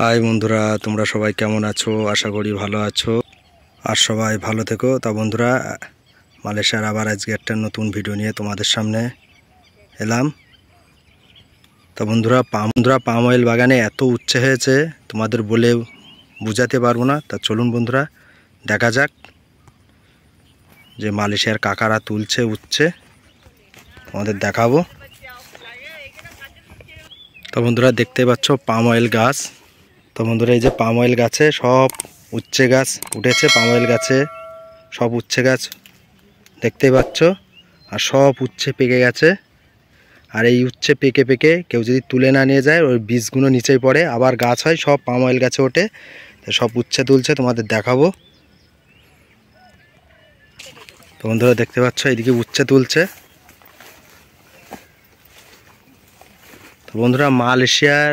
high বন্ধুরা তোমরা সবাই কেমন আছো আশা করি ভালো আছো আর সবাই ভালো থেকো তা বন্ধুরা মালয়েশিয়ার আবার আজকে একটা নতুন ভিডিও নিয়ে তোমাদের সামনে এলাম তা বন্ধুরা পাম বন্ধুরা পাম অয়েল বাগানে এত উচ্ছে হয়েছে তোমাদের বলে বুঝাতে পারবো না তা চলুন বন্ধুরা দেখা যাক যে মালয়েশিয়ার কাকারা তুলছে উচ্ছে তোমাদের দেখাবো তা বন্ধুরা দেখতে পাচ্ছ পাম অয়েল গাছ তো বন্ধুরা এই যে পাম অয়েল গাছে সব উচ্ছে গাছ উঠেছে পাম অয়েল গাছে সব উচ্ছে গাছ দেখতেই পাচ্ছ আর সব উচ্ছে পেকে গেছে আর এই উচ্ছে পেকে পেকে কেউ যদি তুলে না নিয়ে যায় ওই বীজগুলো নিচেই পড়ে আবার গাছ হয় সব পাম অয়েল গাছে ওঠে সব উচ্ছে তুলছে তোমাদের দেখাবো তো বন্ধুরা দেখতে পাচ্ছ এইদিকে উচ্ছে তুলছে তো বন্ধুরা মালয়েশিয়ার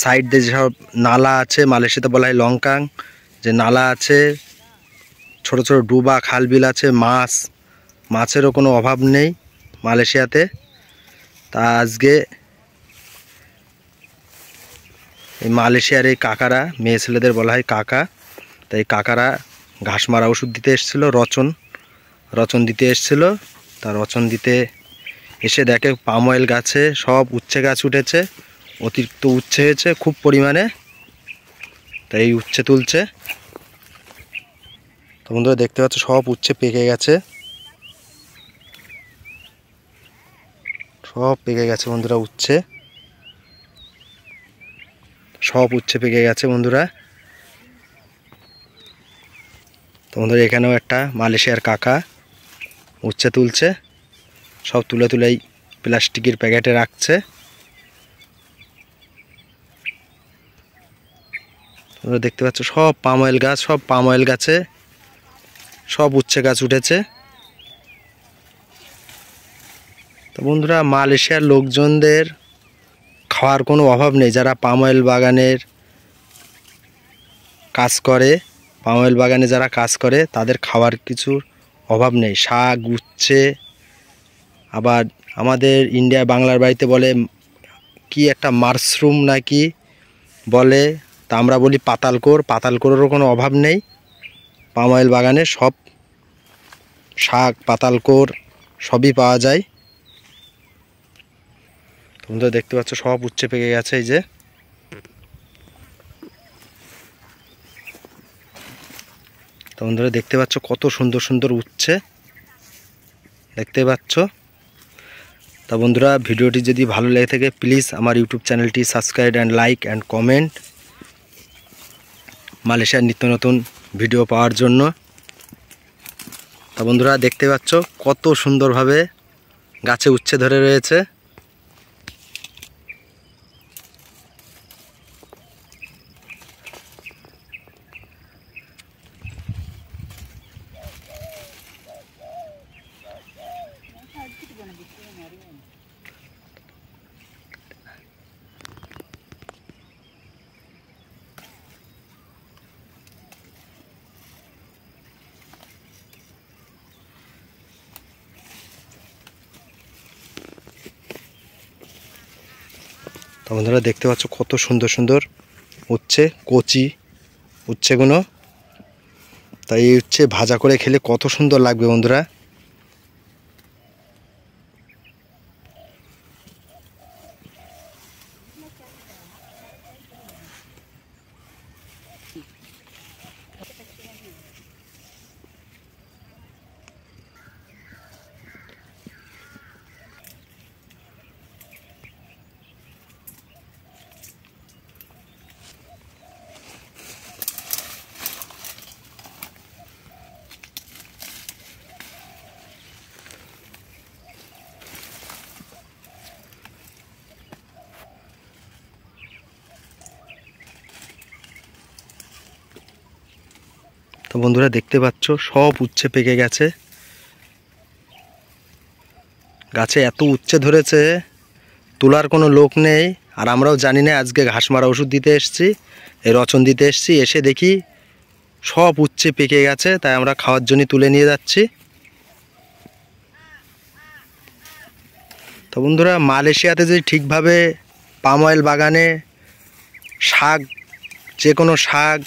সাইড দিয়ে যেসব নালা আছে মালয়েশিয়াতে বলা হয় লঙ্কাং যে নালা আছে ছোট ছোট ডুবা খাল বিল আছে মাছ মাছেরও কোনো অভাব নেই মালয়েশিয়াতে তা আজকে এই মালয়েশিয়ার এই কাকারা মেয়ে ছেলেদের বলা হয় কাকা তাই কাকারা ঘাস মারা ওষুধ দিতে এসেছিলো রচন রচন দিতে এসেছিলো তা রচন দিতে এসে দেখে পাম অয়েল গাছে সব উচ্ছে গাছ উঠেছে অতিরিক্ত উচ্ছে হয়েছে খুব পরিমাণে তাই এই উচ্ছে তুলছে তো বন্ধুরা দেখতে পাচ্ছ সব উচ্ছে পেকে গেছে সব পেকে গেছে বন্ধুরা উচ্ছে সব উচ্ছে পেকে গেছে বন্ধুরা তো বন্ধুরা এখানেও একটা মালয়েশিয়ার কাকা উচ্ছে তুলছে সব তুলে তুলেই প্লাস্টিকের প্যাকেটে রাখছে তোমরা দেখতে পাচ্ছ সব পাম অয়েল গাছ সব পাম অয়েল গাছে সব উচ্ছে গাছ উঠেছে তো বন্ধুরা মালয়েশিয়ার লোকজনদের খাওয়ার কোনো অভাব নেই যারা পাম অয়েল বাগানের কাজ করে পাম অয়েল বাগানে যারা কাজ করে তাদের খাওয়ার কিছুর অভাব নেই শাক উচ্ছে আবার আমাদের ইন্ডিয়া বাংলার বাড়িতে বলে কি একটা মাশরুম নাকি বলে তা আমরা বলি পাতালকোর পাতালকোরেরও কোনো অভাব নেই পাম অয়েল বাগানে সব শাক পাতালকোর সবই পাওয়া যায় তোমরা দেখতে পাচ্ছ সব উচ্ছে পেকে গেছে এই যে তোমরা দেখতে পাচ্ছ কত সুন্দর সুন্দর উচ্ছে দেখতে পাচ্ছ তা বন্ধুরা ভিডিওটি যদি ভালো লেগে থাকে প্লিজ আমার ইউটিউব চ্যানেলটি subscribe and like and comment মালয়েশিয়ার নিত্য নতুন ভিডিও পাওয়ার জন্য তা বন্ধুরা দেখতে পাচ্ছ কত সুন্দরভাবে গাছে উচ্ছে ধরে রয়েছে আপনারা দেখতে পাচ্ছ কত সুন্দর সুন্দর উচ্ছে কচি উচ্ছেগুলো তাই এই উচ্ছে ভাজা করে খেলে কত সুন্দর লাগবে বন্ধুরা তো বন্ধুরা দেখতে পাচ্ছ সব উচ্ছে পেকে গেছে গাছে এত উচ্ছে ধরেছে তোলার কোনো লোক নেই আর আমরাও জানি না আজকে ঘাস মারা ওষুধ দিতে এসছি রচন দিতে এসছি এসে দেখি সব উচ্ছে পেকে গেছে তাই আমরা খাওয়ার জন্য তুলে নিয়ে যাচ্ছি তো বন্ধুরা মালয়েশিয়াতে যদি ঠিকভাবে পাম অয়েল বাগানে শাক যে কোনো শাক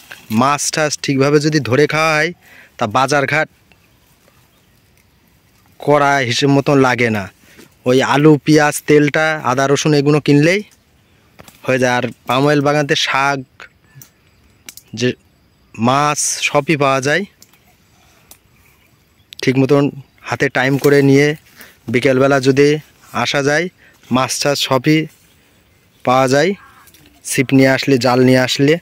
মাছ টাছ ঠিকভাবে যদি ধরে খাওয়া হয় তা বাজারঘাট করা হিসেব মতন লাগে না ওই আলু পেঁয়াজ তেলটা আদা রসুন এগুলো কিনলেই হয়ে যায় আর পাম অয়েল বাগানতে শাক যে মাছ সবই পাওয়া যায় ঠিক মতন হাতে টাইম করে নিয়ে বিকেলবেলা যদি আসা যায় মাছ টাছ সবই পাওয়া যায় ছিপ নিয়ে আসলে জাল নিয়ে আসলে